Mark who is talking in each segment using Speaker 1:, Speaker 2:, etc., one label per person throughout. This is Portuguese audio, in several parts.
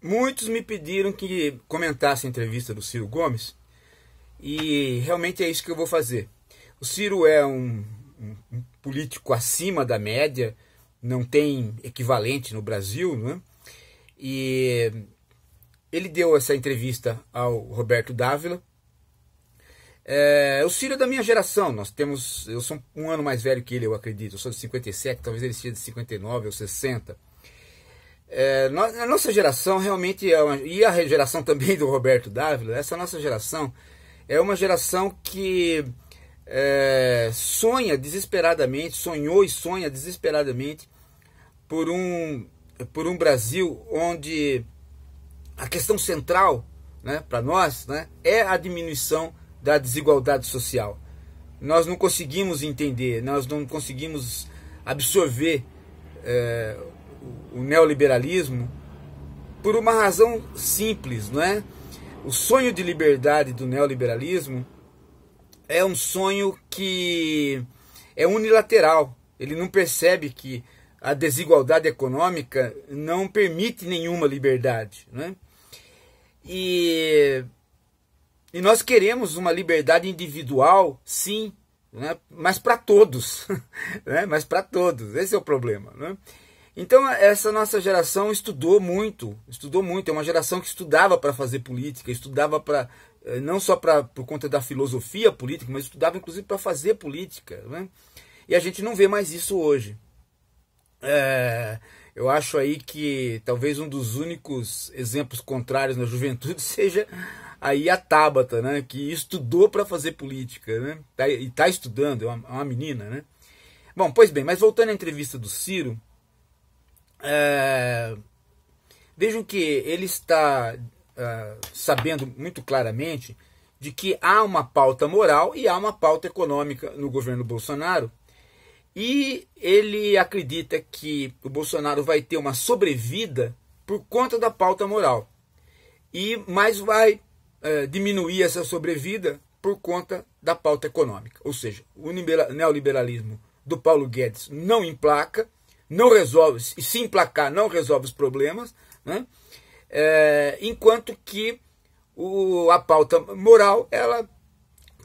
Speaker 1: Muitos me pediram que comentasse a entrevista do Ciro Gomes e realmente é isso que eu vou fazer. O Ciro é um, um político acima da média, não tem equivalente no Brasil, né? E ele deu essa entrevista ao Roberto Dávila. É, o Ciro é da minha geração, nós temos. Eu sou um ano mais velho que ele, eu acredito. Eu sou de 57, talvez ele seja de 59 ou 60. É, a nossa geração realmente é uma, e a geração também do Roberto Dávila, essa nossa geração é uma geração que é, sonha desesperadamente, sonhou e sonha desesperadamente por um, por um Brasil onde a questão central né, para nós né, é a diminuição da desigualdade social. Nós não conseguimos entender, nós não conseguimos absorver. É, o neoliberalismo por uma razão simples, não é? O sonho de liberdade do neoliberalismo é um sonho que é unilateral. Ele não percebe que a desigualdade econômica não permite nenhuma liberdade. Né? E, e nós queremos uma liberdade individual, sim, né? mas para todos. né? Mas para todos. Esse é o problema. Né? Então essa nossa geração estudou muito, estudou muito. É uma geração que estudava para fazer política, estudava para eh, não só pra, por conta da filosofia política, mas estudava inclusive para fazer política. Né? E a gente não vê mais isso hoje. É, eu acho aí que talvez um dos únicos exemplos contrários na juventude seja aí a Tabata, né? que estudou para fazer política né? Tá, e está estudando, é uma, é uma menina. Né? Bom, pois bem, mas voltando à entrevista do Ciro, é, vejam que ele está é, sabendo muito claramente de que há uma pauta moral e há uma pauta econômica no governo Bolsonaro. E ele acredita que o Bolsonaro vai ter uma sobrevida por conta da pauta moral. E mais vai é, diminuir essa sobrevida por conta da pauta econômica. Ou seja, o neoliberalismo do Paulo Guedes não emplaca não resolve, se emplacar não resolve os problemas, né? é, enquanto que o, a pauta moral ela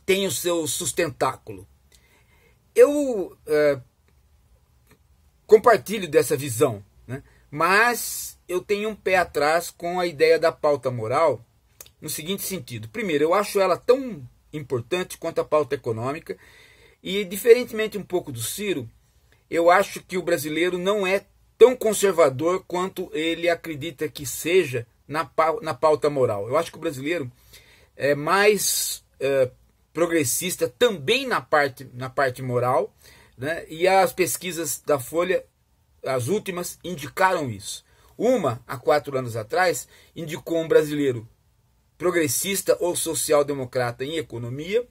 Speaker 1: tem o seu sustentáculo. Eu é, compartilho dessa visão, né? mas eu tenho um pé atrás com a ideia da pauta moral no seguinte sentido: primeiro, eu acho ela tão importante quanto a pauta econômica e, diferentemente um pouco do Ciro, eu acho que o brasileiro não é tão conservador quanto ele acredita que seja na, na pauta moral. Eu acho que o brasileiro é mais é, progressista também na parte, na parte moral, né? e as pesquisas da Folha, as últimas, indicaram isso. Uma, há quatro anos atrás, indicou um brasileiro progressista ou social-democrata em economia,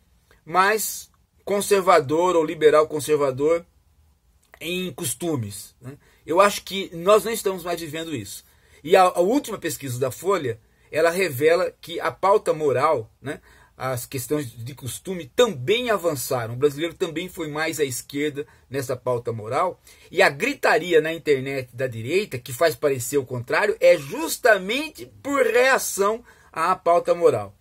Speaker 1: mas conservador ou liberal conservador em costumes. Né? Eu acho que nós não estamos mais vivendo isso. E a, a, última pesquisa da Folha, ela revela que a pauta moral, né, as questões de costume também avançaram. O brasileiro também foi mais à esquerda nessa pauta moral. E a gritaria na internet da direita, que faz parecer o contrário, é justamente por reação à pauta moral.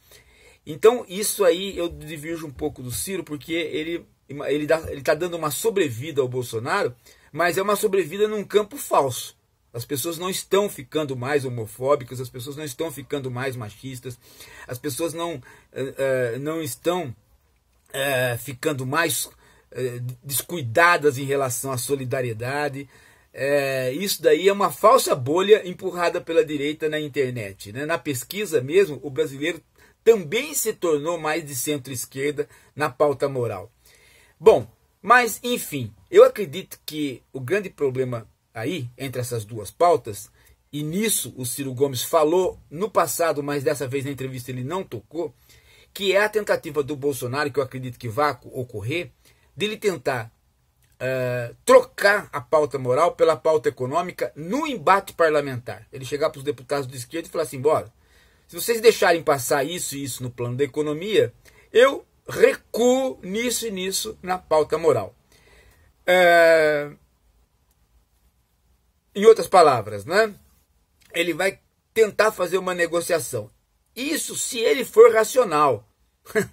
Speaker 1: Então, isso aí eu divirjo um pouco do Ciro, porque ele ele, está ele tá dando uma sobrevida ao Bolsonaro, mas é uma sobrevida num campo falso. As pessoas não estão ficando mais homofóbicas, as pessoas não estão ficando mais machistas, as pessoas não, eh, eh, não estão eh, ficando mais descuidadas em relação à solidariedade. É, isso daí é uma falsa bolha empurrada pela direita na internet. Né? Na pesquisa mesmo, o brasileiro também se tornou mais de centro-esquerda na pauta moral. Bom, mas enfim, eu acredito que o grande problema aí, entre essas duas pautas, e nisso o Ciro Gomes falou no passado, mas dessa vez na entrevista ele não tocou, que é a tentativa do Bolsonaro, que eu acredito que vai ocorrer, dele tentar uh, trocar a pauta moral pela pauta econômica no embate parlamentar. Ele chegar para os deputados de esquerda e falar assim: bora, se vocês deixarem passar isso e isso no plano da economia, eu recuo nisso e nisso na pauta moral. É... Em outras palavras, né? ele vai tentar fazer uma negociação. Isso se ele for racional.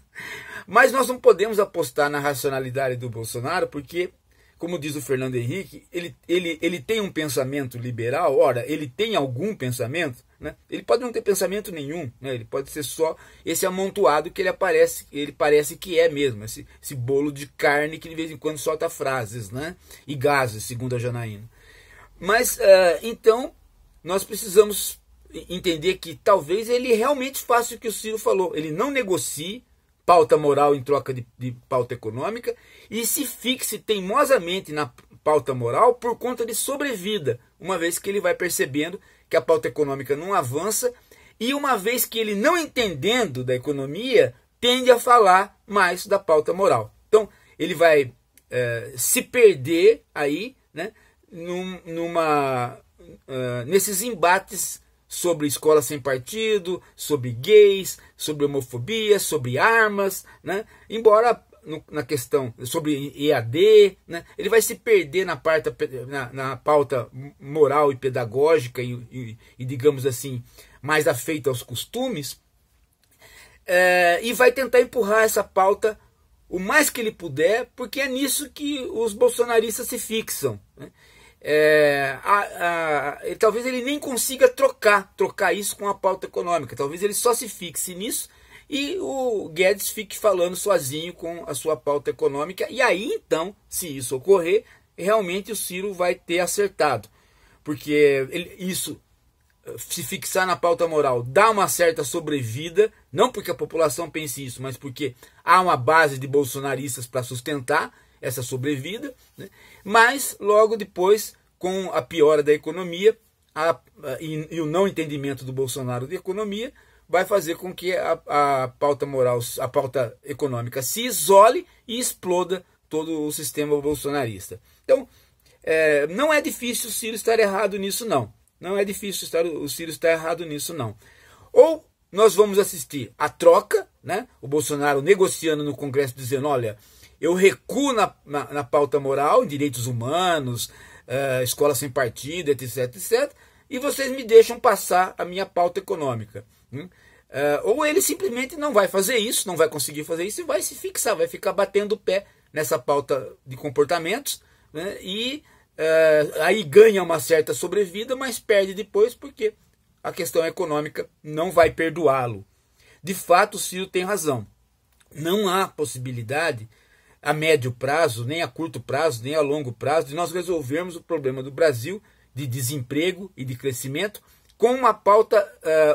Speaker 1: Mas nós não podemos apostar na racionalidade do Bolsonaro, porque, como diz o Fernando Henrique, ele, ele, ele tem um pensamento liberal, ora, ele tem algum pensamento, né? Ele pode não ter pensamento nenhum, né? ele pode ser só esse amontoado que ele aparece, ele parece que é mesmo, esse, esse bolo de carne que de vez em quando solta frases né? e gases, segundo a Janaína. Mas uh, então nós precisamos entender que talvez ele realmente faça o que o Ciro falou. Ele não negocie pauta moral em troca de, de pauta econômica e se fixe teimosamente na pauta moral por conta de sobrevida, uma vez que ele vai percebendo que a pauta econômica não avança, e uma vez que ele não entendendo da economia, tende a falar mais da pauta moral. Então, ele vai é, se perder aí, né, num, numa, uh, nesses embates sobre escola sem partido, sobre gays, sobre homofobia, sobre armas, né? Embora no, na questão sobre EAD, né? ele vai se perder na, parte, na, na pauta moral e pedagógica e, e, e, digamos assim, mais afeita aos costumes, é, e vai tentar empurrar essa pauta o mais que ele puder, porque é nisso que os bolsonaristas se fixam. Né? É, a, a, talvez ele nem consiga trocar, trocar isso com a pauta econômica. Talvez ele só se fixe nisso e o Guedes fique falando sozinho com a sua pauta econômica. E aí então, se isso ocorrer, realmente o Ciro vai ter acertado, porque ele, isso se fixar na pauta moral dá uma certa sobrevida, não porque a população pense isso, mas porque há uma base de bolsonaristas para sustentar essa sobrevida, né? mas logo depois, com a piora da economia a, a, e, e o não entendimento do Bolsonaro de economia, vai fazer com que a, a pauta moral, a pauta econômica se isole e exploda todo o sistema bolsonarista. Então, é, não é difícil o Ciro estar errado nisso, não. Não é difícil estar, o Ciro estar errado nisso, não. Ou nós vamos assistir a troca, né? o Bolsonaro negociando no Congresso, dizendo: olha, eu recuo na, na, na pauta moral, em direitos humanos, uh, escola sem partido, etc, etc, e vocês me deixam passar a minha pauta econômica. Uh, ou ele simplesmente não vai fazer isso, não vai conseguir fazer isso e vai se fixar, vai ficar batendo o pé nessa pauta de comportamentos né? e uh, aí ganha uma certa sobrevida, mas perde depois porque a questão econômica não vai perdoá-lo. De fato, o Ciro tem razão. Não há possibilidade a médio prazo, nem a curto prazo, nem a longo prazo de nós resolvermos o problema do Brasil de desemprego e de crescimento com uma pauta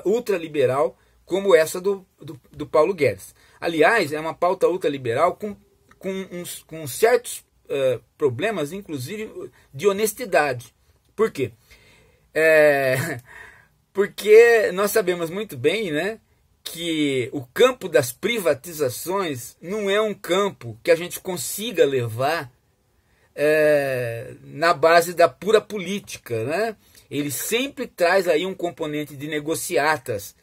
Speaker 1: uh, ultraliberal como essa do, do, do, Paulo Guedes. Aliás, é uma pauta ultraliberal com, com, uns, com certos uh, problemas, inclusive de honestidade. Por quê? É, porque nós sabemos muito bem né, que o campo das privatizações não é um campo que a gente consiga levar é, na base da pura política, né? ele sempre traz aí um componente de negociatas,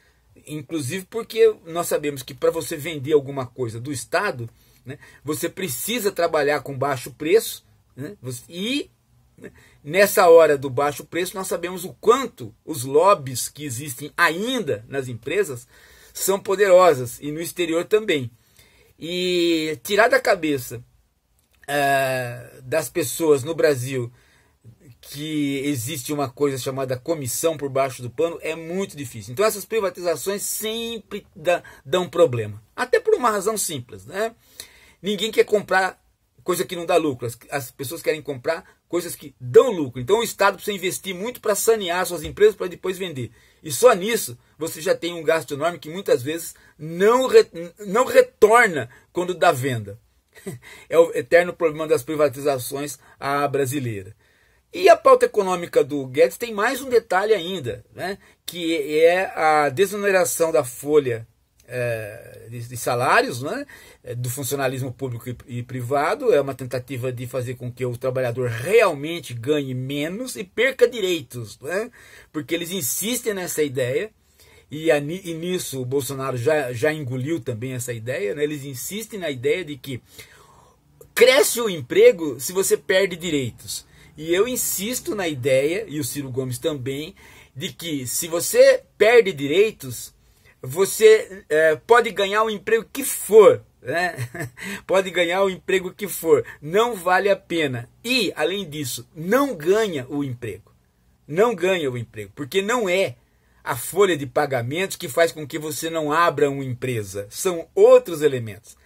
Speaker 1: inclusive porque nós sabemos que para você vender alguma coisa do Estado, né, você precisa trabalhar com baixo preço né, e né, nessa hora do baixo preço nós sabemos o quanto os lobbies que existem ainda nas empresas são poderosas e no exterior também. E tirar da cabeça uh, das pessoas no Brasil que existe uma coisa chamada comissão por baixo do pano é muito difícil. Então essas privatizações sempre dão problema. Até por uma razão simples, né? Ninguém quer comprar coisa que não dá lucro. As, pessoas querem comprar coisas que dão lucro. Então o Estado precisa investir muito para sanear suas empresas para depois vender. E só nisso você já tem um gasto enorme que muitas vezes não, re, não retorna quando dá venda. É o eterno problema das privatizações à brasileira. E a pauta econômica do Guedes tem mais um detalhe ainda, né, que é a desoneração da folha é, de, de, salários, né, eh, do funcionalismo público e, e, privado, é uma tentativa de fazer com que o trabalhador realmente ganhe menos e perca direitos, né, porque eles insistem nessa ideia. E, a, e nisso o Bolsonaro já, já engoliu também essa ideia, né, eles insistem na ideia de que cresce o emprego se você perde direitos. E eu insisto na ideia, e o Ciro Gomes também, de que se você perde direitos, você é, pode ganhar o emprego que for, né? pode ganhar o emprego que for, não vale a pena. E, além disso, não ganha o emprego. Não ganha o emprego, porque não é a folha de pagamentos que faz com que você não abra uma empresa. São outros elementos.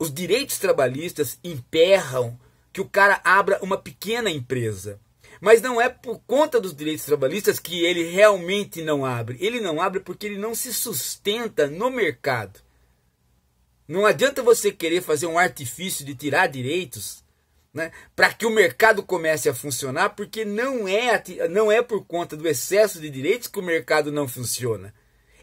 Speaker 1: Os direitos trabalhistas emperram que o cara abra uma pequena empresa. Mas não é por conta dos direitos trabalhistas que ele realmente não abre. Ele não abre porque ele não se sustenta no mercado. Não adianta você querer fazer um artifício de tirar direitos né, para que o mercado comece a funcionar, porque não é, não é por conta do excesso de direitos que o mercado não funciona.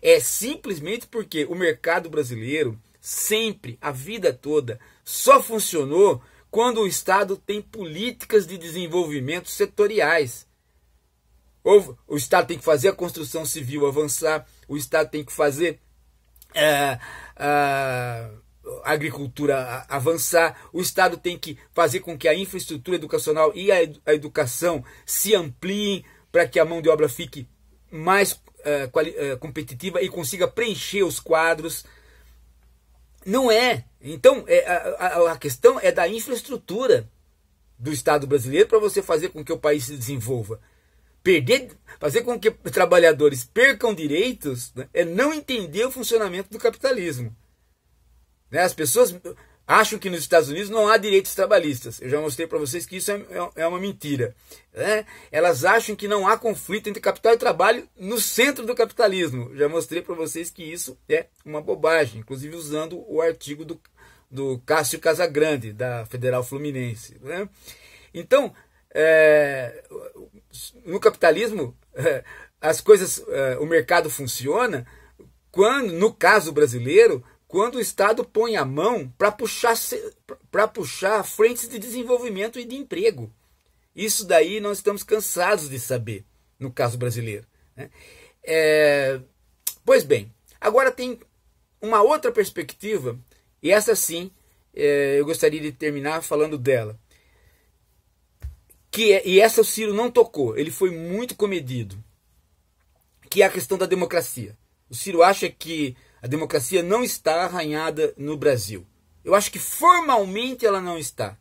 Speaker 1: É simplesmente porque o mercado brasileiro sempre, a vida toda, só funcionou quando o Estado tem políticas de desenvolvimento setoriais. Ou o Estado tem que fazer a construção civil avançar, o Estado tem que fazer é, a agricultura avançar, o Estado tem que fazer com que a infraestrutura educacional e a educação se ampliem para que a mão de obra fique mais é, é competitiva e consiga preencher os quadros não é. Então, é, a, a questão é da infraestrutura do Estado brasileiro para você fazer com que o país se desenvolva. Perder, fazer com que trabalhadores percam direitos né, é não entender o funcionamento do capitalismo. Né? As pessoas acham que nos Estados Unidos não há direitos trabalhistas. Eu já mostrei para vocês que isso é, é, é uma mentira. Né? Elas acham que não há conflito entre capital e trabalho no centro do capitalismo. Já mostrei para vocês que isso é uma bobagem, inclusive usando o artigo do, do Cássio Casagrande, da Federal Fluminense. Né? Então, é, no capitalismo, é, as coisas, é, o mercado funciona quando, no caso brasileiro, quando o Estado põe a mão para puxar, para puxar frentes de desenvolvimento e de emprego. Isso daí nós estamos cansados de saber, no caso brasileiro. Né? É, pois bem, agora tem uma outra perspectiva, e essa sim é, eu gostaria de terminar falando dela. Que, é, e essa o Ciro não tocou, ele foi muito comedido, que é a questão da democracia. O Ciro acha que a democracia não está arranhada no Brasil. Eu acho que formalmente ela não está,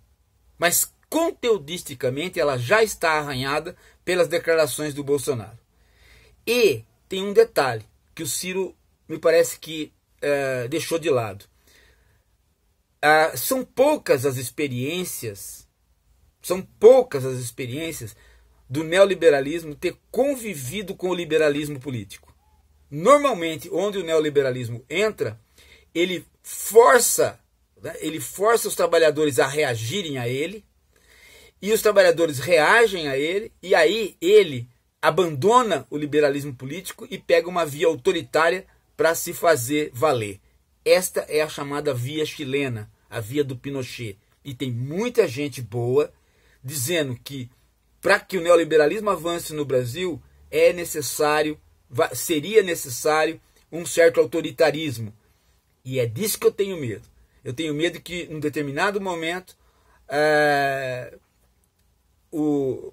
Speaker 1: mas conteudisticamente ela já está arranhada pelas declarações do Bolsonaro. E tem um detalhe que o Ciro me parece que eh, deixou de lado. Uh, são poucas as experiências, são poucas as experiências do neoliberalismo ter convivido com o liberalismo político normalmente onde o neoliberalismo entra, ele força, né, ele força os trabalhadores a reagirem a ele, e os trabalhadores reagem a ele, e aí ele abandona o liberalismo político e pega uma via autoritária para se fazer valer. Esta é a chamada via chilena, a via do Pinochet. E tem muita gente boa dizendo que para que o neoliberalismo avance no Brasil é necessário seria necessário um certo autoritarismo. E é disso que eu tenho medo. Eu tenho medo que, em determinado momento, é, o,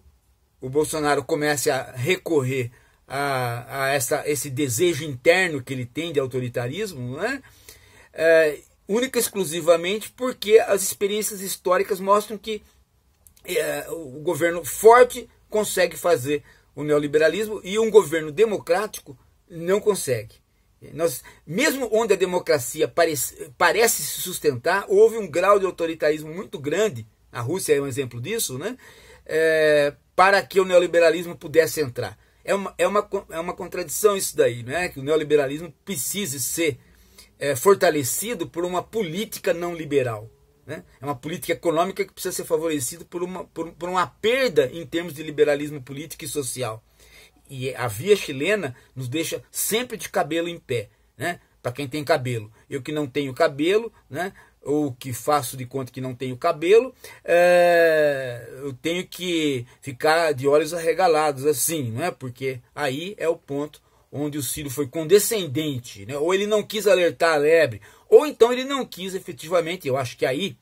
Speaker 1: o Bolsonaro comece a recorrer a, a essa, esse desejo interno que ele tem de autoritarismo, né? é, única e exclusivamente porque as experiências históricas mostram que é, o governo forte consegue fazer o neoliberalismo e um governo democrático não consegue. Nós, mesmo onde a democracia parece, parece se sustentar, houve um grau de autoritarismo muito grande, a Rússia é um exemplo disso, né? É, para que o neoliberalismo pudesse entrar. É uma, é uma, é uma contradição isso daí, né? que o neoliberalismo precise ser é, fortalecido por uma política não liberal. Né? É uma política econômica que precisa ser favorecida por uma, por, por uma perda em termos de liberalismo político e social. E a via chilena nos deixa sempre de cabelo em pé, né? para quem tem cabelo. Eu que não tenho cabelo, né? ou que faço de conta que não tenho cabelo, é, eu tenho que ficar de olhos arregalados assim, não é? Porque aí é o ponto onde o Ciro foi condescendente, né? ou ele não quis alertar a lebre, ou então ele não quis efetivamente, eu acho que aí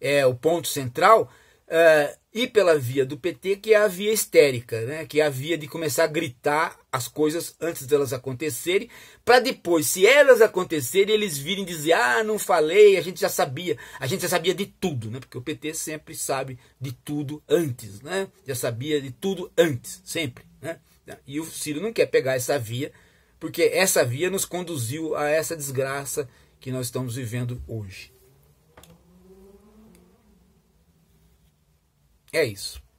Speaker 1: é o ponto central, uh, ir pela via do PT, que é a via histérica, né? que é a via de começar a gritar as coisas antes delas acontecerem, para depois, se elas acontecerem, eles virem dizer, ah, não falei, a gente já sabia, a gente já sabia de tudo, né? porque o PT sempre sabe de tudo antes, né? já sabia de tudo antes, sempre. E o Ciro não quer pegar essa via, porque essa via nos conduziu a essa desgraça que nós estamos vivendo hoje. É isso.